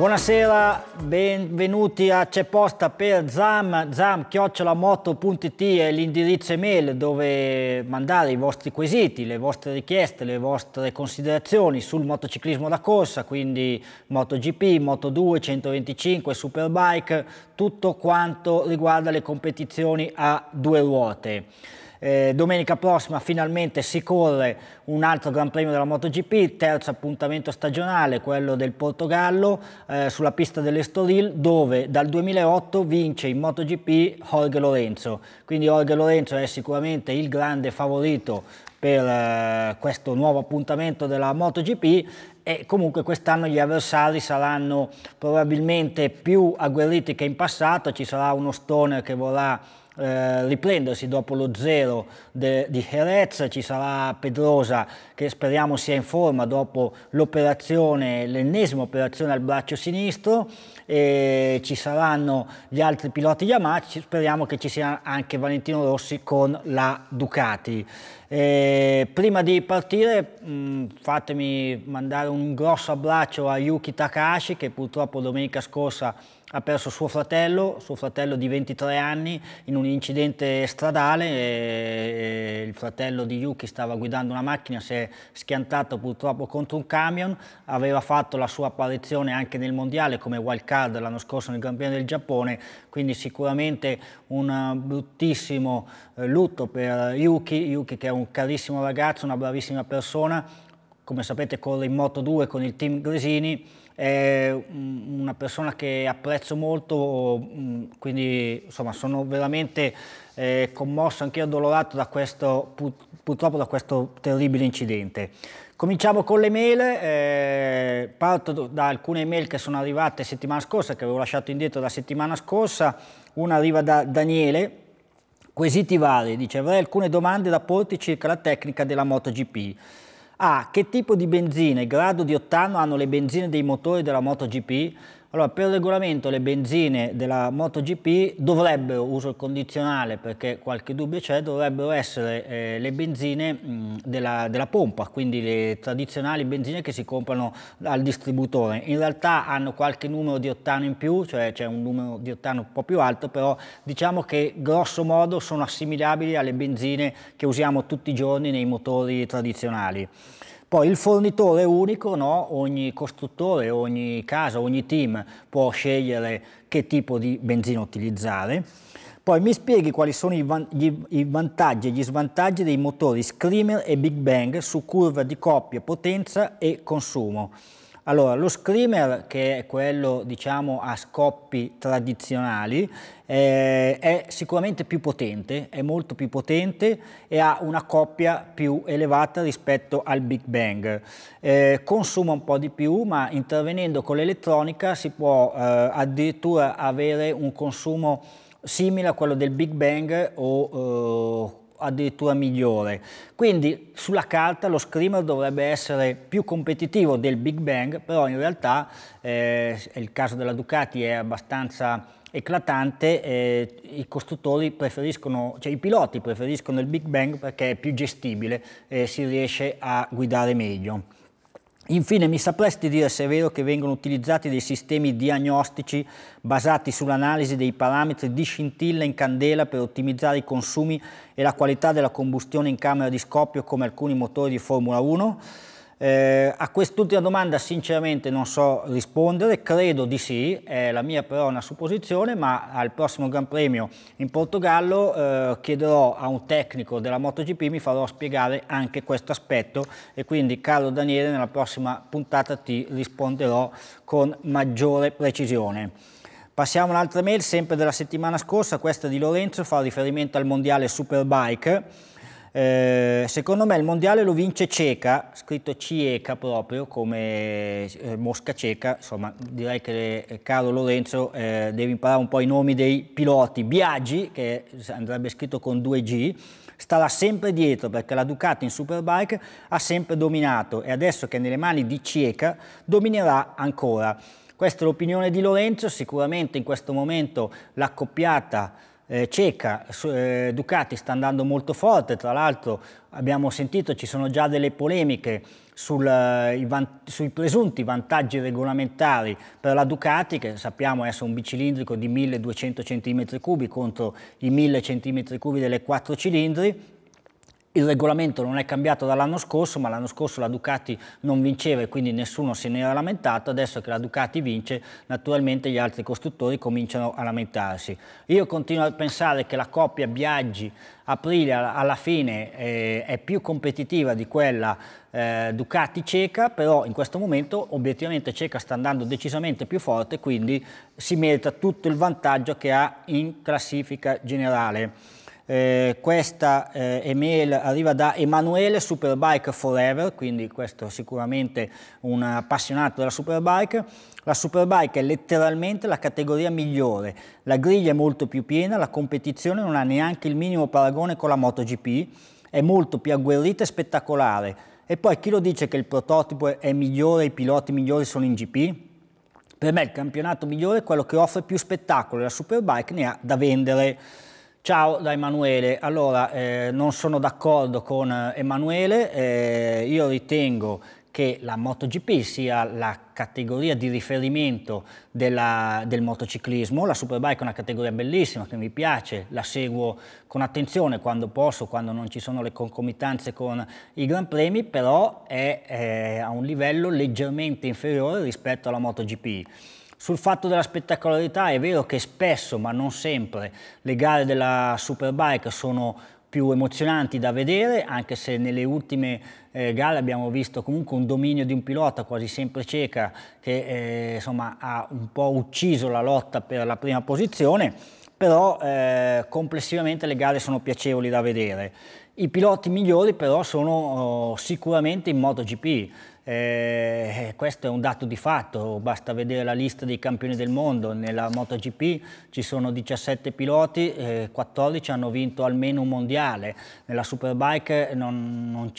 Buonasera, benvenuti a C'è Posta per Zam, zamchiocciolamoto.it è l'indirizzo email dove mandare i vostri quesiti, le vostre richieste, le vostre considerazioni sul motociclismo da corsa, quindi MotoGP, Moto2, 125, Superbike, tutto quanto riguarda le competizioni a due ruote. Eh, domenica prossima finalmente si corre un altro Gran Premio della MotoGP, terzo appuntamento stagionale, quello del Portogallo, eh, sulla pista dell'Estoril, dove dal 2008 vince in MotoGP Jorge Lorenzo. Quindi Jorge Lorenzo è sicuramente il grande favorito per eh, questo nuovo appuntamento della MotoGP e comunque quest'anno gli avversari saranno probabilmente più agguerriti che in passato, ci sarà uno stoner che vorrà eh, riprendersi dopo lo 0 di Jerez, ci sarà Pedrosa che speriamo sia in forma dopo l'operazione, l'ennesima operazione al braccio sinistro, e ci saranno gli altri piloti Yamaha, speriamo che ci sia anche Valentino Rossi con la Ducati. E prima di partire mh, mm, fatemi mandare un grosso abbraccio a Yuki Takashi che purtroppo domenica scorsa ha perso suo fratello, suo fratello di 23 anni, in un incidente stradale. il fratello di Yuki stava guidando una macchina, si è schiantato purtroppo contro un camion, aveva fatto la sua apparizione anche nel mondiale come wild card l'anno scorso nel Gran Premio del Giappone, quindi sicuramente un bruttissimo eh, lutto per Yuki, Yuki che è un carissimo ragazzo, una bravissima persona, come sapete corre in Moto 2 con il team Gresini, è una persona che apprezzo molto, mm, quindi insomma sono veramente eh, commosso, anch'io addolorato da questo, purtroppo da questo terribile incidente. Cominciamo con le mail, eh, parto da alcune mail che sono arrivate settimana scorsa, che avevo lasciato indietro la settimana scorsa, una arriva da Daniele, quesiti vari, dice avrei alcune domande da porti circa la tecnica della MotoGP. A. Ah, che tipo di benzina e grado di ottano hanno le benzine dei motori della MotoGP? Allora, per regolamento le benzine della MotoGP dovrebbero, uso il condizionale perché qualche dubbio c'è, dovrebbero essere eh, le benzine mh, della, della, pompa, quindi le tradizionali benzine che si comprano al distributore. In realtà hanno qualche numero di ottano in più, cioè c'è un numero di ottano un po' più alto, però diciamo che grosso modo sono assimilabili alle benzine che usiamo tutti i giorni nei motori tradizionali. Poi il fornitore unico, no? ogni costruttore, ogni casa, ogni team può scegliere che tipo di benzina utilizzare. Poi mi spieghi quali sono i, van gli, i vantaggi e gli svantaggi dei motori Screamer e Big Bang su curva di coppia, potenza e consumo. Allora, lo screamer, che è quello diciamo a scoppi tradizionali, eh, è sicuramente più potente, è molto più potente e ha una coppia più elevata rispetto al Big Bang. Eh, consuma un po' di più, ma intervenendo con l'elettronica si può eh, addirittura avere un consumo simile a quello del Big Bang o eh, addirittura migliore. Quindi sulla carta lo screamer dovrebbe essere più competitivo del Big Bang, però in realtà eh, il caso della Ducati è abbastanza eclatante, eh, i costruttori preferiscono, cioè i piloti preferiscono il Big Bang perché è più gestibile e eh, si riesce a guidare meglio. Infine, mi sapresti dire se è vero che vengono utilizzati dei sistemi diagnostici basati sull'analisi dei parametri di scintilla in candela per ottimizzare i consumi e la qualità della combustione in camera di scoppio come alcuni motori di Formula 1? Eh, a quest'ultima domanda sinceramente non so rispondere, credo di sì, è la mia però una supposizione, ma al prossimo Gran Premio in Portogallo eh, chiederò a un tecnico della MotoGP, mi farò spiegare anche questo aspetto e quindi Carlo Daniele nella prossima puntata ti risponderò con maggiore precisione. Passiamo un'altra mail, sempre della settimana scorsa, questa di Lorenzo, fa riferimento al mondiale Superbike. Eh, secondo me il mondiale lo vince cieca, scritto Cieca proprio, come eh, Mosca Ceca, insomma direi che eh, caro Lorenzo eh, deve imparare un po' i nomi dei piloti. Biagi, che andrebbe scritto con 2G, starà sempre dietro perché la Ducati in Superbike ha sempre dominato e adesso che è nelle mani di Cieca dominerà ancora. Questa è l'opinione di Lorenzo, sicuramente in questo momento l'accoppiata eh, ceca, eh, Ducati sta andando molto forte, tra l'altro abbiamo sentito ci sono già delle polemiche sul, eh, i van, sui presunti vantaggi regolamentari per la Ducati, che sappiamo essere un bicilindrico di 1200 cm3 contro i 1000 cm3 delle quattro cilindri, il regolamento non è cambiato dall'anno scorso, ma l'anno scorso la Ducati non vinceva e quindi nessuno se ne era lamentato. Adesso che la Ducati vince, naturalmente gli altri costruttori cominciano a lamentarsi. Io continuo a pensare che la coppia Biaggi-Aprile alla fine eh, è più competitiva di quella eh, Ducati cieca, però in questo momento obiettivamente cieca sta andando decisamente più forte, quindi si merita tutto il vantaggio che ha in classifica generale. Eh, questa eh, email arriva da Emanuele Superbike Forever, quindi questo è sicuramente un appassionato della Superbike. La Superbike è letteralmente la categoria migliore, la griglia è molto più piena, la competizione non ha neanche il minimo paragone con la MotoGP, è molto più agguerrita e spettacolare. E poi chi lo dice che il prototipo è migliore, i piloti migliori sono in GP? Per me il campionato migliore è quello che offre più spettacolo, e la Superbike ne ha da vendere. Ciao da Emanuele, allora eh, non sono d'accordo con eh, Emanuele, eh, io ritengo che la MotoGP sia la categoria di riferimento della, del motociclismo, la Superbike è una categoria bellissima che mi piace, la seguo con attenzione quando posso, quando non ci sono le concomitanze con i Gran Premi, però è eh, a un livello leggermente inferiore rispetto alla MotoGP. Sul fatto della spettacolarità è vero che spesso, ma non sempre, le gare della Superbike sono più emozionanti da vedere, anche se nelle ultime eh, gare abbiamo visto comunque un dominio di un pilota quasi sempre cieca che eh, insomma, ha un po' ucciso la lotta per la prima posizione, però eh, complessivamente le gare sono piacevoli da vedere. I piloti migliori però sono oh, sicuramente in MotoGP, eh, eh, questo è un dato di fatto, basta vedere la lista dei campioni del mondo, nella MotoGP ci sono 17 piloti, eh, 14 hanno vinto almeno un mondiale, nella Superbike non, non,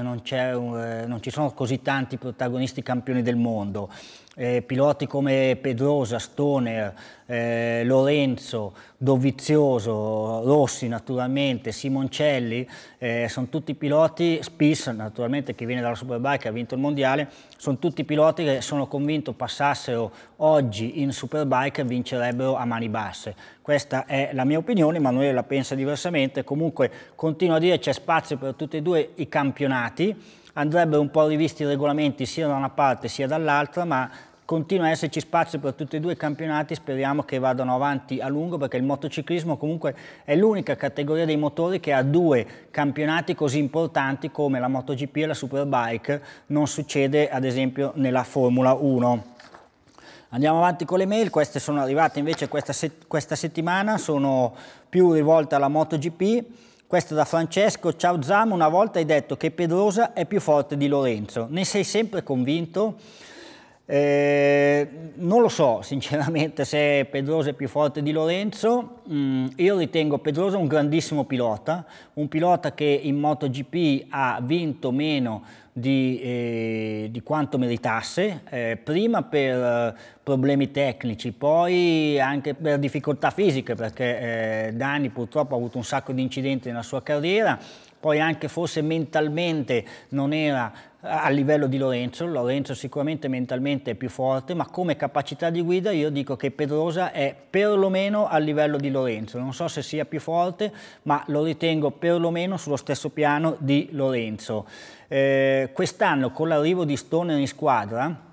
non, eh, non ci sono così tanti protagonisti campioni del mondo eh, piloti come Pedrosa, Stoner, eh, Lorenzo, Dovizioso, Rossi naturalmente, Simoncelli, eh, sono tutti piloti, Spiss naturalmente che viene dalla Superbike ha vinto il mondiale, sono tutti piloti che sono convinto passassero oggi in Superbike vincerebbero a mani basse. Questa è la mia opinione, ma Emanuele la pensa diversamente, comunque continuo a dire c'è spazio per tutti e due i campionati, andrebbero un po' rivisti i regolamenti sia da una parte sia dall'altra, ma continua a esserci spazio per tutti e due i campionati, speriamo che vadano avanti a lungo perché il motociclismo comunque è l'unica categoria dei motori che ha due campionati così importanti come la MotoGP e la Superbike, non succede ad esempio nella Formula 1. Andiamo avanti con le mail, queste sono arrivate invece questa, set questa settimana, sono più rivolte alla MotoGP, questo da Francesco Ciao Zam, una volta hai detto che Pedrosa è più forte di Lorenzo. Ne sei sempre convinto? Eh, non lo so sinceramente se Pedroso è più forte di Lorenzo, mm, io ritengo Pedroso un grandissimo pilota, un pilota che in MotoGP ha vinto meno di, eh, di, quanto meritasse, eh, prima per eh, problemi tecnici, poi anche per difficoltà fisiche, perché eh, Dani purtroppo ha avuto un sacco di incidenti nella sua carriera poi anche forse mentalmente non era a livello di Lorenzo, Lorenzo sicuramente mentalmente è più forte, ma come capacità di guida io dico che Pedrosa è perlomeno a livello di Lorenzo, non so se sia più forte, ma lo ritengo perlomeno sullo stesso piano di Lorenzo. Eh, Quest'anno con l'arrivo di Stoner in squadra,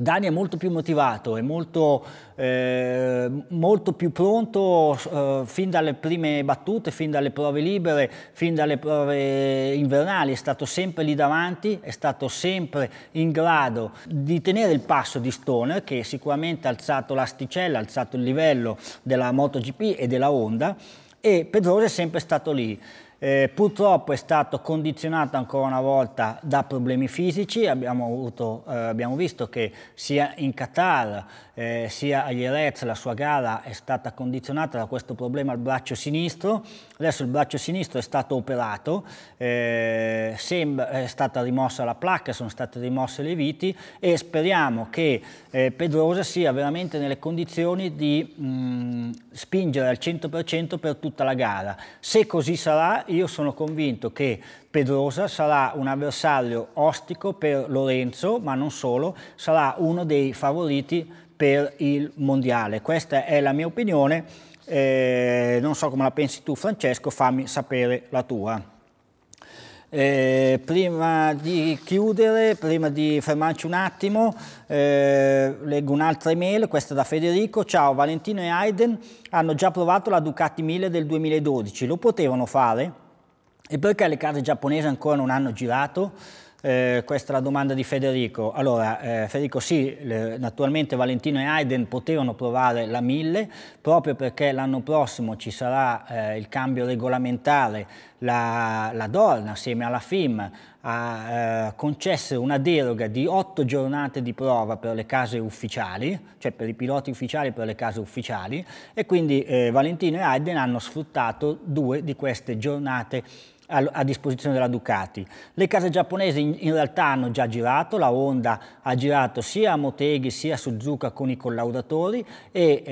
Dani è molto più motivato, è molto, eh, molto più pronto eh, fin dalle prime battute, fin dalle prove libere, fin dalle prove invernali, è stato sempre lì davanti, è stato sempre in grado di tenere il passo di Stoner che sicuramente ha alzato l'asticella, ha alzato il livello della MotoGP e della Honda e Pedrosa è sempre stato lì. Eh, purtroppo è stato condizionato ancora una volta da problemi fisici, abbiamo, avuto, eh, abbiamo visto che sia in Qatar eh, sia a Jerez la sua gara è stata condizionata da questo problema al braccio sinistro Adesso il braccio sinistro è stato operato, eh, è stata rimossa la placca, sono state rimosse le viti e speriamo che eh, Pedrosa sia veramente nelle condizioni di mh, mm, spingere al 100% per tutta la gara. Se così sarà, io sono convinto che Pedrosa sarà un avversario ostico per Lorenzo, ma non solo, sarà uno dei favoriti per il Mondiale. Questa è la mia opinione eh, non so come la pensi tu Francesco, fammi sapere la tua. Eh, prima di chiudere, prima di fermarci un attimo, eh, leggo un'altra email, questa da Federico. Ciao, Valentino e Aiden hanno già provato la Ducati 1000 del 2012, lo potevano fare? E perché le case giapponesi ancora non hanno girato? Eh, questa è la domanda di Federico. Allora, eh, Federico, sì, le, naturalmente Valentino e Hayden potevano provare la 1000 proprio perché l'anno prossimo ci sarà eh, il cambio regolamentare. La, la Dorna, assieme alla FIM, ha eh, concesso una deroga di otto giornate di prova per le case ufficiali, cioè per i piloti ufficiali e per le case ufficiali, e quindi eh, Valentino e Hayden hanno sfruttato due di queste giornate a disposizione della Ducati. Le case giapponesi in, realtà hanno già girato, la Honda ha girato sia a Motegi sia a Suzuka con i collaudatori e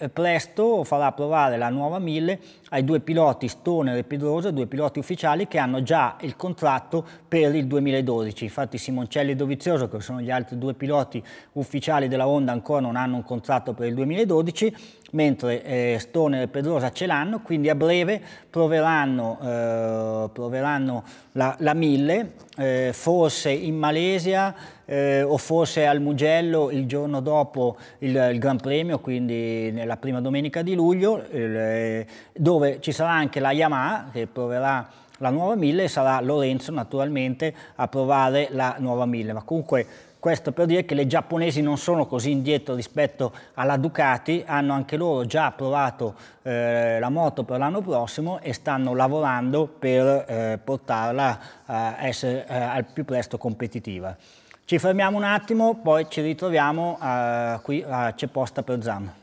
eh, presto farà provare la nuova 1000 ai due piloti Stoner e Pedrosa, due piloti ufficiali che hanno già il contratto per il 2012. Infatti Simoncelli e Dovizioso, che sono gli altri due piloti ufficiali della Honda, ancora non hanno un contratto per il 2012 mentre eh, Stoner e Pedrosa ce l'hanno, quindi a breve proveranno, eh, proveranno la, la 1000, eh, forse in Malesia eh, o forse al Mugello il giorno dopo il, il, Gran Premio, quindi nella prima domenica di luglio, il, eh, dove ci sarà anche la Yamaha che proverà la nuova 1000 e sarà Lorenzo naturalmente a provare la nuova 1000, ma comunque questo per dire che le giapponesi non sono così indietro rispetto alla Ducati, hanno anche loro già approvato eh, la moto per l'anno prossimo e stanno lavorando per eh, portarla a essere eh, al più presto competitiva. Ci fermiamo un attimo, poi ci ritroviamo eh, qui a eh, C'è per Zam.